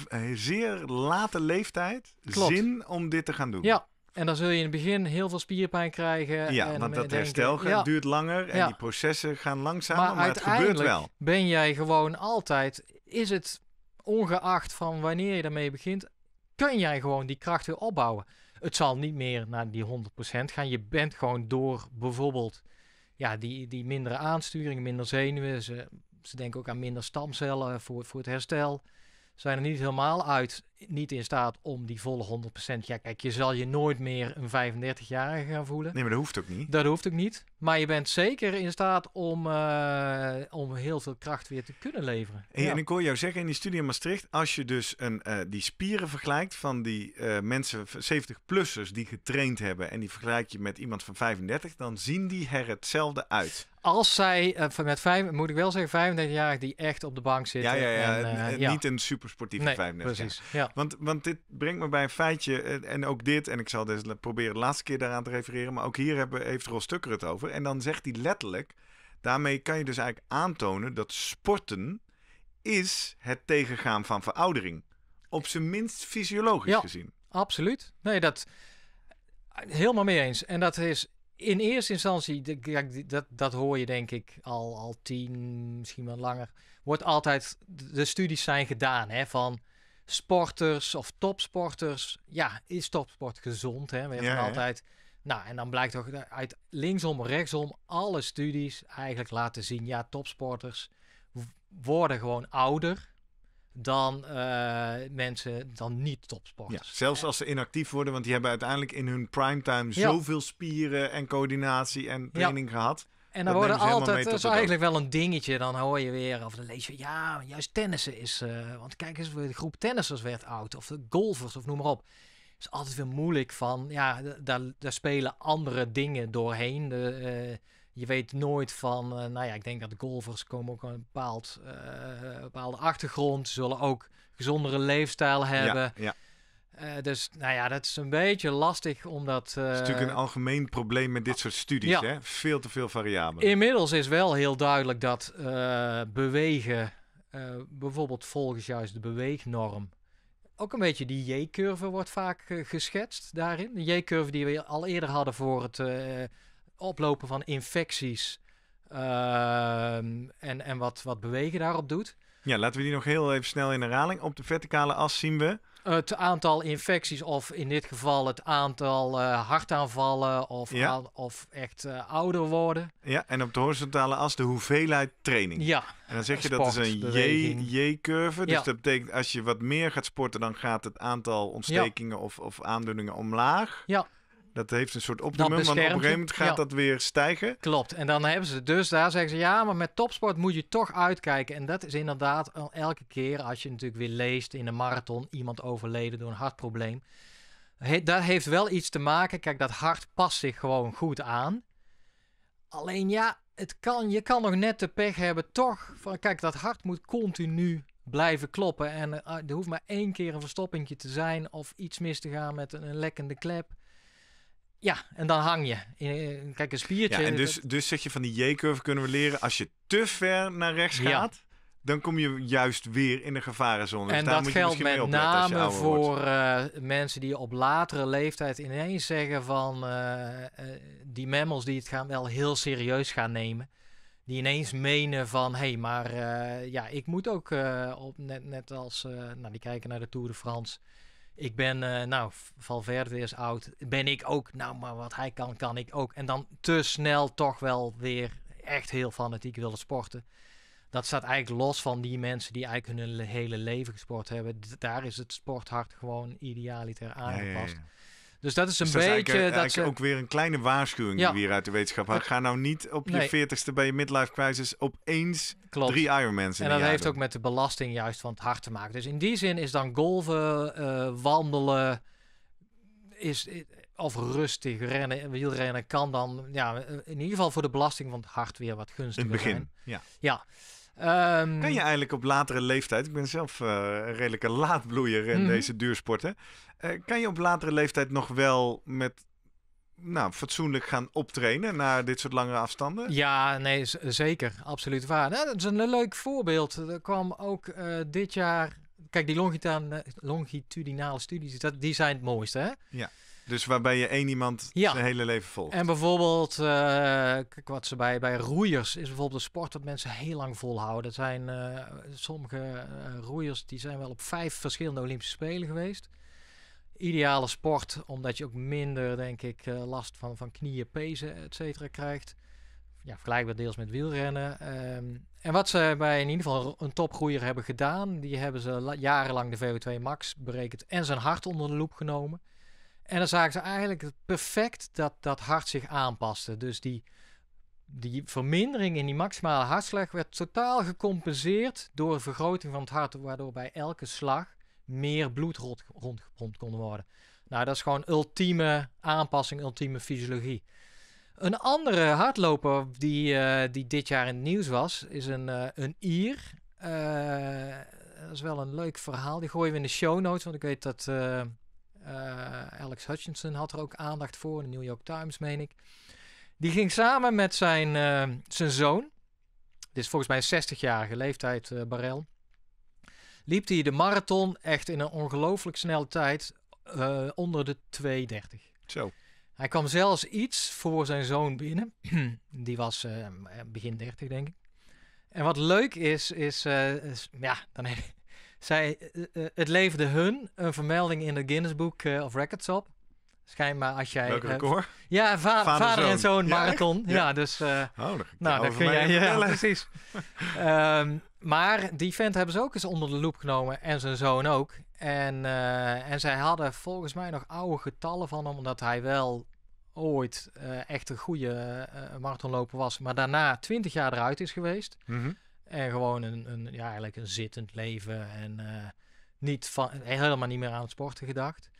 een zeer late leeftijd zin om dit te gaan doen. Ja, en dan zul je in het begin heel veel spierpijn krijgen. Ja, want dat herstel duurt langer en die processen gaan langzamer, maar, maar het gebeurt wel. ben jij gewoon altijd, is het ongeacht van wanneer je daarmee begint, kun jij gewoon die kracht weer opbouwen. Het zal niet meer naar die 100% gaan. Je bent gewoon door bijvoorbeeld ja, die, die mindere aansturing, minder zenuwen. Ze, ze denken ook aan minder stamcellen voor, voor het herstel zijn er niet helemaal uit, niet in staat om die volle 100%. Ja, kijk, je zal je nooit meer een 35-jarige gaan voelen. Nee, maar dat hoeft ook niet. Dat hoeft ook niet. Maar je bent zeker in staat om, eh, om heel veel kracht weer te kunnen leveren. En ik hoor jou zeggen in die studie in Maastricht, als je dus een, eh, die spieren vergelijkt van die eh, mensen, 70-plussers die getraind hebben, en die vergelijk je met iemand van 35, dan zien die er hetzelfde uit als zij uh, met vijf, moet ik wel zeggen, 35 jaar die echt op de bank zitten. Ja, ja, ja. En, eh, niet een supersportieve nee, 35 precies, ja. Want, want dit brengt me bij een feitje, eh, en ook dit, en ik zal dus proberen de laatste keer daaraan te refereren, maar ook hier hebben, heeft Ross Tucker het over. En dan zegt hij letterlijk, daarmee kan je dus eigenlijk aantonen dat sporten is het tegengaan van veroudering. Op zijn minst fysiologisch ja, gezien. absoluut. Nee, dat... Helemaal mee eens. En dat is in eerste instantie, dat, dat, dat hoor je denk ik al, al tien, misschien wel langer, wordt altijd, de studies zijn gedaan hè, van sporters of topsporters. Ja, is topsport gezond? Hè? We hebben altijd, nou en dan blijkt toch uit linksom, rechtsom, alle studies eigenlijk laten zien, ja, topsporters worden gewoon ouder dan eh, mensen, dan niet topsporters. zelfs als ze inactief worden, want die hebben uiteindelijk in hun primetime zoveel spieren en coördinatie en training ja. gehad. En dan worden altijd, dat is eigenlijk wel een dingetje, dan hoor je weer, of dan lees je, ja, juist tennissen is, eh, want kijk eens, de groep tennissers werd oud, of de golfers, of noem maar op. Het is altijd weer moeilijk van, ja, daar, daar spelen andere dingen doorheen. De, eh, je weet nooit van, eh, nou ja, ik denk dat golfers komen ook een bepaald, eh, bepaalde achtergrond, zullen ook gezondere leefstijl hebben. Ja, eh, dus nou ja, dat is een beetje lastig omdat... Het is natuurlijk een algemeen probleem met dit soort studies, ja. hè? Veel te veel variabelen. Inmiddels is wel heel duidelijk dat bewegen, bijvoorbeeld volgens juist de beweegnorm, ook een beetje die J-curve wordt vaak geschetst daarin. De J-curve die we al eerder hadden voor het oplopen van infecties ehm, en, en wat, wat bewegen daarop doet. Ja, laten we die nog heel even snel in herhaling. Op de verticale as zien we. Eh, het aantal infecties, of in dit geval het aantal eh, hartaanvallen of, of echt eh, ouder worden. Ja, en op de horizontale as de hoeveelheid training. Ja. En dan zeg je dat is een J-curve. Dus dat betekent als je wat meer gaat sporten, dan gaat het aantal ontstekingen of, of aandoeningen omlaag. Ja. Dat heeft een soort optimum, maar op een gegeven moment gaat dat weer stijgen. Klopt, en dan hebben ze dus, daar zeggen ze, ja, maar met topsport moet je toch uitkijken. En dat is inderdaad elke keer, als je natuurlijk weer leest in een marathon, iemand overleden door een hartprobleem. Daar dat heeft wel iets te maken, kijk, dat hart past zich gewoon goed aan. Alleen ja, het kan, je kan nog net de pech hebben, toch, van, kijk, dat hart moet continu blijven kloppen. En eh, er hoeft maar één keer een verstoppingje te zijn of iets mis te gaan met een lekkende klep. Ja, en dan hang je. Eh, kijk, een spiertje. Ja, en dus, dus zeg je van die J-curve kunnen we leren. Als je te ver naar rechts gaat, dan kom je juist weer in de gevarenzone. Dus en dus dat geldt je met name voor eh, mensen die op latere leeftijd ineens zeggen van eh, die mammals die het gaan wel heel serieus gaan nemen. Die ineens menen van, hé, hey, maar ja, ik moet ook op, net, net als, nou, die kijken naar de Tour de France. Ik ben, uh, nou, Valverde is oud. Ben ik ook, nou, maar wat hij kan, kan ik ook. En dan te snel toch wel weer echt heel fanatiek willen sporten. Dat staat eigenlijk los van die mensen die eigenlijk hun hele leven gesport hebben. Daar is het sporthart gewoon idealiter aangepast. ja. Dus dat is een dus dat beetje. Is eigenlijk, ook weer een kleine waarschuwing die we hier uit de wetenschap had. Ga nou niet op nee. je veertigste bij je midlife crisis opeens drie Ironmans in En dat heeft ook met de belasting juist van het hart te maken. Dus in die zin is dan golven, eh, wandelen, is, eh, of rustig rennen, wielrennen kan dan ja, in ieder geval voor de belasting van het hart weer wat gunstiger zijn. In het begin, ja. ja. Ehm, kan je eigenlijk op latere leeftijd, ik ben zelf uh, redelijk een laatbloeier in mhm. deze duursporten, eh, kan je op latere leeftijd nog wel met nou, fatsoenlijk gaan optrainen naar dit soort langere afstanden? Ja, nee, zeker. Absoluut waar. Nou, dat is een leuk voorbeeld. Er kwam ook eh, dit jaar... Kijk, die longitudinale, studies, dat, die zijn het mooiste, hè? Ja. Dus waarbij je één iemand zijn hele leven volgt. En bijvoorbeeld, eh, wat ze bij, bij roeiers is bijvoorbeeld een sport dat mensen heel lang volhouden. Er zijn sommige roeiers die zijn wel op vijf verschillende Olympische Spelen geweest ideale sport, omdat je ook minder, denk ik, eh, last van, van knieën, pezen, et cetera, krijgt. Ja, vergelijkbaar deels met wielrennen. Ehm, en wat ze bij in ieder geval een topgroeier hebben gedaan, die hebben ze jarenlang de VO2 max berekend en zijn hart onder de loep genomen. En dan zagen ze eigenlijk perfect dat dat hart zich aanpaste. Dus die, die vermindering in die maximale hartslag werd totaal gecompenseerd door een vergroting van het hart, waardoor bij elke slag meer bloed rond, rond, konden worden. Nou, dat is gewoon ultieme aanpassing, ultieme fysiologie. Een andere hardloper die, eh, die dit jaar in het nieuws was, is een, eh, een Ier. Eh, dat is wel een leuk verhaal. Die gooien we in de show notes, want ik weet dat Alex Hutchinson had er ook aandacht voor. In de New York Times, meen ik. Die ging samen met zijn, zijn zoon. Dit is volgens mij een 60-jarige leeftijd, Barel liep hij de marathon echt in een ongelooflijk snelle tijd eh, onder de 2.30. Zo. Hij kwam zelfs iets voor zijn zoon binnen. Die was eh, begin 30, denk ik. En wat leuk is, is, uh, ja, dan zij, het leverde hun een vermelding in het Guinness Book of Records op. Schijnbaar als jij... Welk eh, record? ja, vader, en zoon marathon. Ja, dus... Uh, nou, dat kun jij... Ja, eh, precies. Ehm, maar die vent hebben ze ook eens onder de loep genomen. En zijn zoon ook. En, en zij hadden volgens mij nog oude getallen van hem. Omdat hij wel ooit echt een goede marathonloper was. Maar daarna twintig jaar eruit is geweest. Mhm. En gewoon een, een, ja, eigenlijk een zittend leven. En niet van, helemaal niet meer aan het sporten gedacht.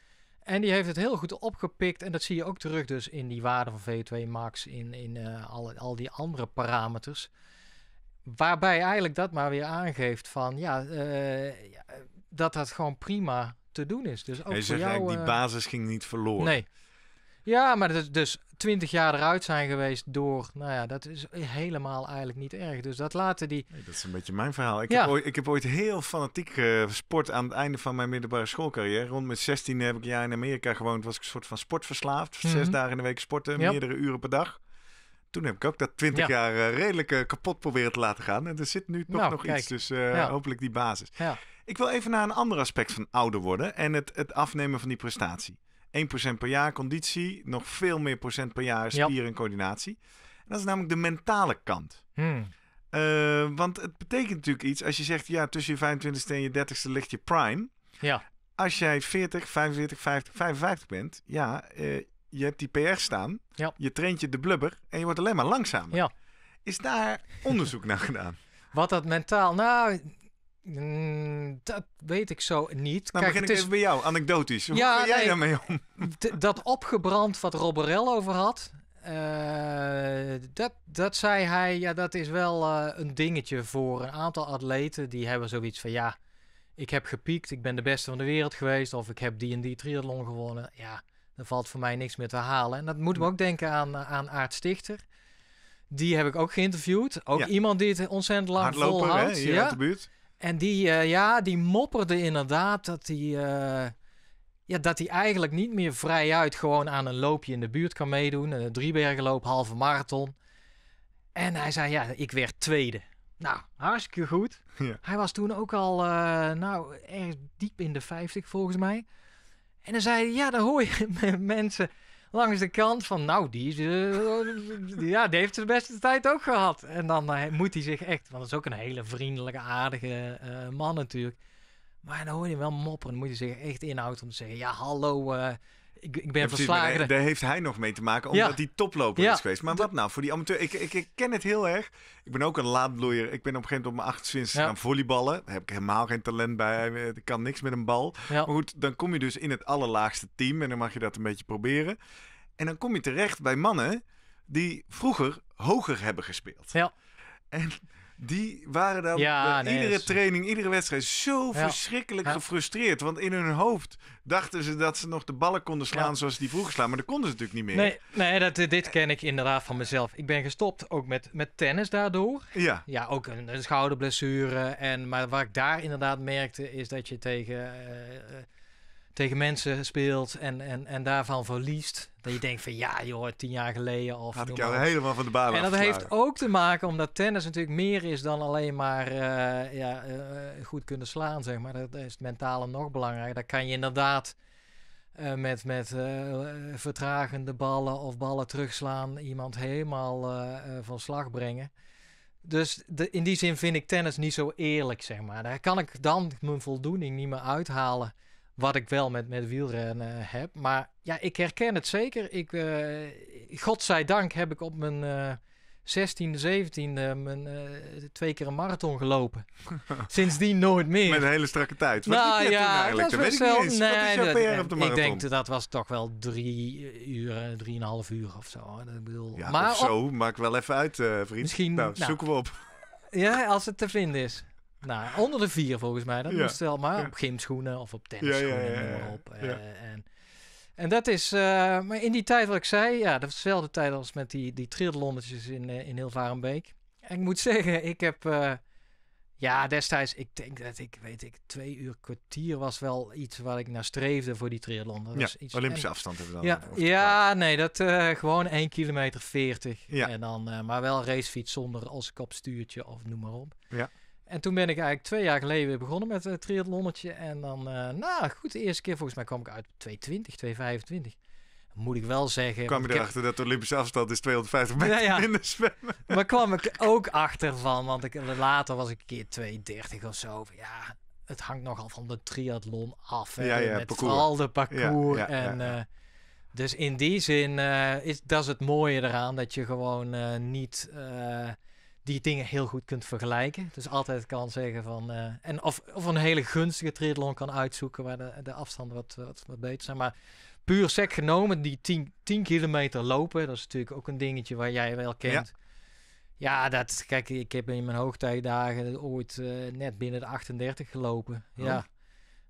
En die heeft het heel goed opgepikt. En dat zie je ook terug dus in die waarde van v 2 max, in, in uh, al, al die andere parameters. Waarbij eigenlijk dat maar weer aangeeft van ja, eh, dat dat gewoon prima te doen is. Dus ook voor jou, eigenlijk, die eh, basis ging niet verloren. Nee. Ja, maar dat dus twintig jaar eruit zijn geweest door, nou ja, dat is helemaal eigenlijk niet erg. Dus dat laten die... Nee, dat is een beetje mijn verhaal. Ik, heb, ooit, ik heb ooit heel fanatiek uh, sport aan het einde van mijn middelbare schoolcarrière. Rond mijn 16 heb ik een jaar in Amerika gewoond, was ik een soort van sportverslaafd. Mm Zes mhm. dagen in de week sporten, meerdere uren per dag. Toen heb ik ook dat twintig jaar eh, redelijk eh, kapot proberen te laten gaan. En er zit nu toch nou, nog iets, dus hopelijk die basis. Ik wil even naar een ander aspect van ouder worden en het, het afnemen van die prestatie. 1% per jaar conditie, nog veel meer procent per jaar spier en coördinatie. En dat is namelijk de mentale kant. Hmm. Eh, want het betekent natuurlijk iets als je zegt, ja, tussen je 25ste en je 30ste ligt je prime. Ja. Als jij 40, 45, 50, 55 bent, ja, eh, je hebt die PR staan, ja. je traint je de blubber en je wordt alleen maar langzamer. Ja. Is daar onderzoek naar gedaan? Wat dat mentaal. Nou, Mm, dat weet ik zo niet. Dan nou, begin ik is... even bij jou, anekdotisch. Hoe ga jij daarmee om? dat opgebrand wat Robberel over had, eh, dat, dat zei hij, ja, dat is wel eh, een dingetje voor een aantal atleten. Die hebben zoiets van, ja, ik heb gepiekt, ik ben de beste van de wereld geweest. Of ik heb die en die triathlon gewonnen. Ja, daar valt voor mij niks meer te halen. En dat moeten we hm. ook denken aan, eh, aan Aart Stichter. Die heb ik ook geïnterviewd. Ook iemand die het ontzettend lang Hardloper, volhoudt. Hè, hier ja. uit de buurt. En die, eh, ja, die mopperde inderdaad dat hij eh, ja, dat eigenlijk niet meer vrijuit gewoon aan een loopje in de buurt kan meedoen. Een driebergenloop, halve marathon. En hij zei, ja, ik werd tweede. Nou, hartstikke goed. Hij was toen ook al, eh, nou, erg diep in de vijftig volgens mij. En dan zei hij, ja, dan hoor je mensen langs de kant van, nou, die, eh, ja, die heeft de beste tijd ook gehad. En dan eh, moet hij zich echt, want dat is ook een hele vriendelijke, aardige eh, man natuurlijk. Maar dan hoor je wel mopperen, dan moet hij zich echt inhouden om te zeggen, ja, hallo, ik, ik ben verslagen. Daar heeft hij nog mee te maken, omdat hij toploper is geweest. Maar wat nou voor die amateur? Ik, ik, ken het heel erg. Ik ben ook een laadbloeier. Ik ben op een gegeven moment op mijn achtste aan volleyballen. Daar heb ik helemaal geen talent bij. Eh, ik kan niks met een bal. Maar goed, dan kom je dus in het allerlaagste team en dan mag je dat een beetje proberen. En dan kom je terecht bij mannen die vroeger hoger hebben gespeeld. Ja. En die waren dan ja, bij iedere training, iedere wedstrijd zo verschrikkelijk gefrustreerd. Want in hun hoofd dachten ze dat ze nog de ballen konden slaan zoals die vroeger slaan. Maar dat konden ze natuurlijk niet meer. Nee, nee dat, eh, dit ken ik inderdaad van mezelf. Ik ben gestopt ook met, met tennis daardoor. Ja. Ja, ook een, schouderblessure. En, maar wat ik daar inderdaad merkte is dat je tegen... Eh, eh, tegen mensen speelt en, en, en daarvan verliest. Dat je denkt van ja joh, tien jaar geleden of... Had ik jou helemaal van de baan En dat heeft ook te maken omdat tennis natuurlijk meer is dan alleen maar eh, ja, eh, goed kunnen slaan, zeg maar. Dat is het mentale nog belangrijker. Daar kan je inderdaad uh, met, met vertragende ballen of ballen terugslaan iemand helemaal van slag brengen. Dus de, in die zin vind ik tennis niet zo eerlijk, zeg maar. Daar kan ik dan mijn voldoening niet meer uithalen wat ik wel met, met wielrennen eh, heb. Maar ja, ik herken het zeker. Ik, eh, godzijdank heb ik op mijn... 16e, eh, 17e mijn, twee keer een marathon gelopen. Sindsdien nooit meer. Met een hele strakke tijd. Wat nou ja, eigenlijk? dat, dat wel, weet ik is op de Ik denk dat was toch wel drie uur, drieënhalf uur of zo. bedoel, maar zo, op, maak wel even uit uh, vriend. Misschien nou, nou. zoeken we op. Ja, als het te vinden is. Nou, onder de vier volgens mij. Dat ja. moest dus wel maar op gymschoenen of op tennis, Ja, ja op. Eh, en, en dat is, eh, maar in die tijd wat ik zei, ja, dat was dezelfde tijd als met die, die triathlonnetjes in, uh, in Hilvarenbeek. En ik moet zeggen, ik heb, ja, destijds, ik denk dat ik, weet ik, twee uur kwartier was wel iets waar ik naar streefde voor die triathlon. Dat ja, was iets Olympische afstand hebben we dan. Ja, ja nee, dat gewoon 1 kilometer 40. Ja. En dan, maar wel racefiets zonder als kapstuurtje of noem maar op. Ja. En toen ben ik eigenlijk twee jaar geleden begonnen met het eh, triathlonnetje. En dan, eh, nou goed, de eerste keer volgens mij kwam ik uit 220, 225. Moet ik wel zeggen. Kwam je erachter dat de Olympische afstand is 250 meter ja, ja. minder zwemmen? Maar kwam ik ook achter van, want ik, later was ik een keer 230 of zo. Ja, het hangt nogal van de triathlon af. ja, met al de parcours. en, eh, dus in die zin is dat is het mooie eraan dat je gewoon niet die dingen heel goed kunt vergelijken. Dus altijd kan zeggen van. Eh, en of, of een hele gunstige triathlon kan uitzoeken waar de, de afstanden wat, wat, beter zijn. Maar puur sec genomen, die 10 kilometer lopen, dat is natuurlijk ook een dingetje waar jij wel kent. Ja. dat, kijk, ik heb in mijn hoogtijdagen ooit eh, net binnen de 38 gelopen. Ja. Oh.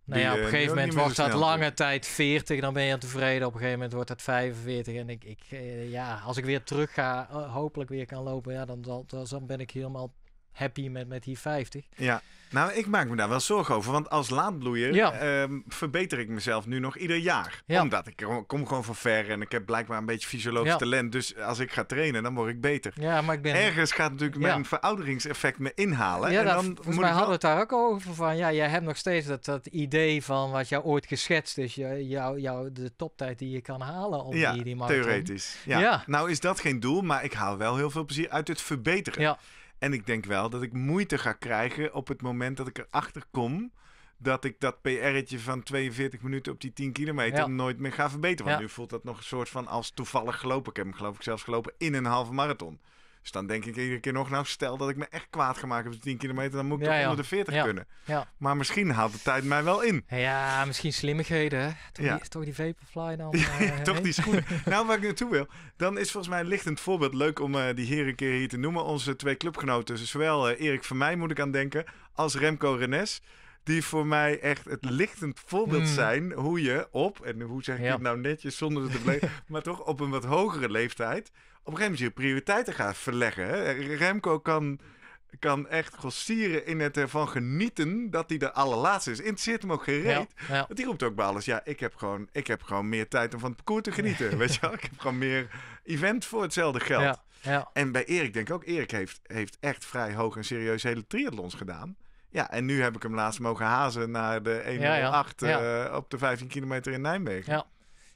Nou ja, eh, op een gegeven moment wordt dat lange tijd 40, dan ben je tevreden. Op een gegeven moment wordt het 45. En ik, ik eh, ja, als ik weer terug ga, eh, hopelijk weer kan lopen, ja, dan, dan, dan ben ik helemaal happy met, met die 50. Ja. Nou, ik maak me daar wel zorgen over. Want als laadbloeier ja. Ehm, verbeter ik mezelf nu nog ieder jaar. Omdat ik kom gewoon van ver en ik heb blijkbaar een beetje fysiologisch talent. Dus als ik ga trainen, dan word ik beter. Ja, maar ik ben... Ergens gaat natuurlijk mijn verouderingseffect me inhalen. Ja, en dat, dan volgens mij hadden we het daar ook over. Van, ja, jij hebt nog steeds dat, dat idee van wat jou ooit geschetst is. Jou, jou, de toptijd die je kan halen op die, die marathon. theoretisch. Ja. Nou is dat geen doel, maar ik haal wel heel veel plezier uit het verbeteren. Ja. En ik denk wel dat ik moeite ga krijgen op het moment dat ik erachter kom dat ik dat PR'tje van 42 minuten op die 10 kilometer nooit meer ga verbeteren. Want nu voelt dat nog een soort van als toevallig gelopen. Ik heb hem geloof ik zelfs gelopen in een halve marathon. Dus dan denk ik iedere keer nog, nou stel dat ik me echt kwaad gemaakt heb op 10 kilometer, dan moet ik toch onder de 40 kunnen. Ja. Maar misschien haalt de tijd mij wel in. Ja, misschien slimmigheden. Toch, die, toch die Vaporfly dan? Eh, toch die schoenen. nou, waar ik naartoe wil, dan is volgens mij een lichtend voorbeeld leuk om eh, die heren een keer hier te noemen. Onze twee clubgenoten, zowel eh, Erik van mij moet ik aan denken, als Remco Renes die voor mij echt het lichtend voorbeeld hmm. zijn hoe je op, en hoe zeg ik het nou netjes zonder het te blijven, maar toch op een wat hogere leeftijd, op een gegeven moment je prioriteiten gaat verleggen. Hè? Remco kan, kan echt grossieren in het ervan genieten dat hij de allerlaatste is. Interesseert hem ook gereed. Want die roept ook bij alles, ja, ik heb, gewoon, ik heb gewoon meer tijd om van het parcours te genieten. Weet je wel, ik heb gewoon meer event voor hetzelfde geld. En bij Erik denk ik ook, Erik heeft, heeft echt vrij hoog en serieus hele triathlons gedaan. Ja, en nu heb ik hem laatst mogen hazen naar de 108 eh, op de 15 kilometer in Nijmegen. Ja,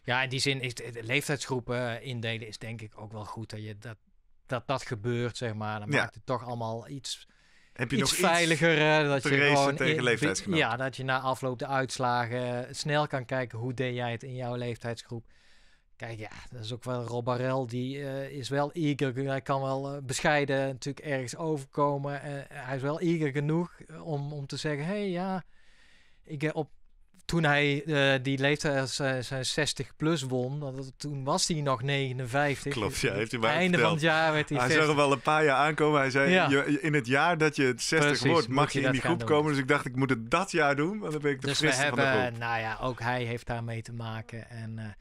ja in die zin is leeftijdsgroepen eh, indelen is denk ik ook wel goed. Dat je dat, dat, dat gebeurt, zeg maar. Dan maakt het toch allemaal iets, heb je iets nog veiliger. Iets eh, dat je gewoon tegen Ja, dat je na afloop de uitslagen snel kan kijken hoe deed jij het in jouw leeftijdsgroep. Kijk, ja, dat is ook wel Robarel. Die eh, is wel eager. Hij kan wel eh, bescheiden natuurlijk ergens overkomen. Eh, hij is wel eager genoeg om, om te zeggen: hé, hey, ja. Ik, op, toen hij die leeftijd, zijn 60 plus won, dat, toen was hij nog 59. Klopt, ja, dus heeft hij maar Einde verteld. van het jaar werd hij Hij er wel een paar jaar aankomen. Hij zei, in het jaar dat je 60 wordt, mag je in die groep komen. Dus ik dacht, ik moet het dat jaar doen. Want dan ben ik de dus we hebben, Nou ja, ook hij heeft daarmee te maken. En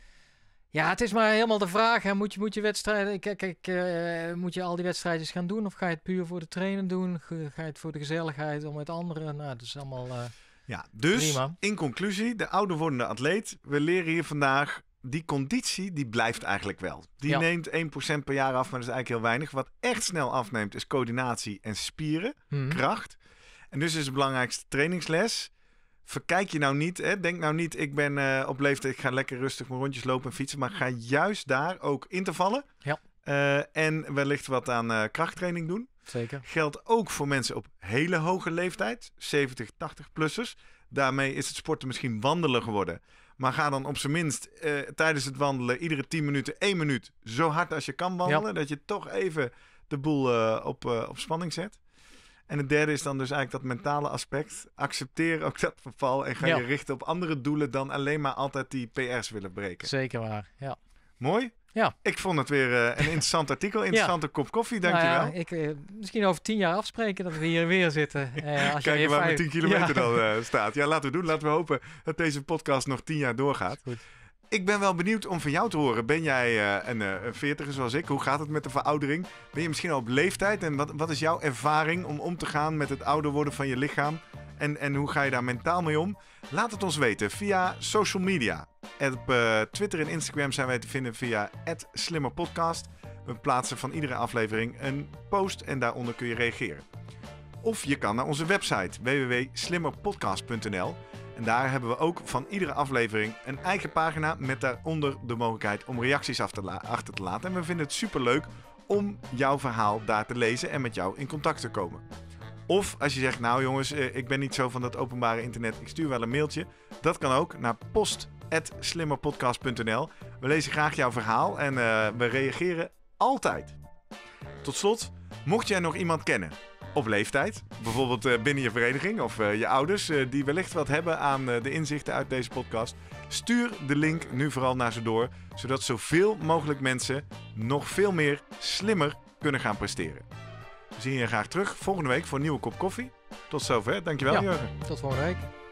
ja, het is maar helemaal de vraag. Moet, je, moet je wedstrijden, kijk, eh, moet je al die wedstrijdjes gaan doen? Of ga je het puur voor de trainen doen? Ga je het voor de gezelligheid om met anderen? Nou, dat is allemaal. Uh, ja, dus in conclusie, de ouder wordende atleet. We leren hier vandaag. Die conditie die blijft eigenlijk wel. Die neemt 1% per jaar af, maar dat is eigenlijk heel weinig. Wat echt snel afneemt is coördinatie en spieren, mhm. kracht. En dus is het belangrijkste trainingsles verkijk je nou niet. Hè? Denk nou niet, ik ben eh, op leeftijd, ik ga lekker rustig mijn rondjes lopen en fietsen. Maar ga juist daar ook intervallen. Ja. Uh, en wellicht wat aan eh, krachttraining doen. Zeker. Geldt ook voor mensen op hele hoge leeftijd, 70, 80-plussers. Daarmee is het sporten misschien wandelen geworden. Maar ga dan op zijn minst tijdens het wandelen iedere 10 minuten, 1 minuut, zo hard als je kan wandelen. Dat je toch even de boel op, op spanning zet. En het derde is dan dus eigenlijk dat mentale aspect. Accepteer ook dat verval en ga je richten op andere doelen dan alleen maar altijd die PR's willen breken. Zeker waar, ja. Mooi. Ja. Ik vond het weer eh, een interessant artikel, interessante kop koffie, dankjewel. Nou ja, ik, eh, misschien over tien jaar afspreken dat we hier weer zitten. Uh, als Kijken je waar vijf... tien kilometer dan staat. Ja, laten we doen. Laten we hopen dat deze podcast nog tien jaar doorgaat. Goed. Ik ben wel benieuwd om van jou te horen. Ben jij eh, eh, een veertiger zoals ik? Hoe gaat het met de veroudering? Ben je misschien al op leeftijd? En wat, wat is jouw ervaring om om te gaan met het ouder worden van je lichaam? En, en hoe ga je daar mentaal mee om? Laat het ons weten via social media. Op eh, Twitter en Instagram zijn wij te vinden via @slimmerpodcast. We plaatsen van iedere aflevering een post en daaronder kun je reageren. Of je kan naar onze website www.slimmerpodcast.nl en daar hebben we ook van iedere aflevering een eigen pagina met daaronder de mogelijkheid om reacties achter te laten. En we vinden het super leuk om jouw verhaal daar te lezen en met jou in contact te komen. Of als je zegt, nou jongens, eh, ik ben niet zo van dat openbare internet, ik stuur wel een mailtje. Dat kan ook naar post.slimmerpodcast.nl. We lezen graag jouw verhaal en eh, we reageren altijd. Tot slot, mocht jij nog iemand kennen op leeftijd. Bijvoorbeeld eh, binnen je vereniging of eh, je ouders eh, die wellicht wat hebben aan de inzichten uit deze podcast. Stuur de link nu vooral naar ze door, zodat zoveel mogelijk mensen nog veel meer slimmer kunnen gaan presteren. We zien je graag terug volgende week voor een nieuwe kop koffie. Tot zover. Dankjewel, Jurgen. Tot volgende week.